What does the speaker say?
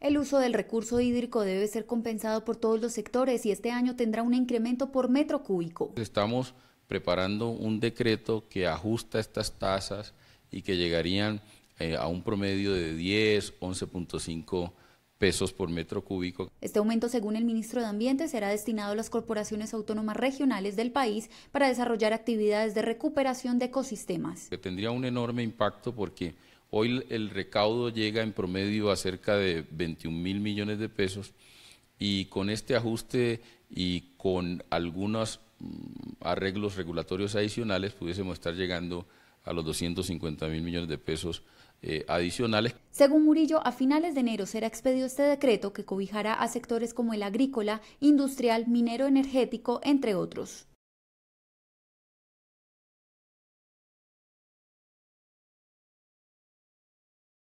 El uso del recurso hídrico debe ser compensado por todos los sectores y este año tendrá un incremento por metro cúbico. Estamos preparando un decreto que ajusta estas tasas y que llegarían eh, a un promedio de 10, 11.5 pesos por metro cúbico. Este aumento, según el ministro de Ambiente, será destinado a las corporaciones autónomas regionales del país para desarrollar actividades de recuperación de ecosistemas. Que tendría un enorme impacto porque Hoy el recaudo llega en promedio a cerca de 21 mil millones de pesos y con este ajuste y con algunos mm, arreglos regulatorios adicionales pudiésemos estar llegando a los 250 mil millones de pesos eh, adicionales. Según Murillo, a finales de enero será expedido este decreto que cobijará a sectores como el agrícola, industrial, minero energético, entre otros.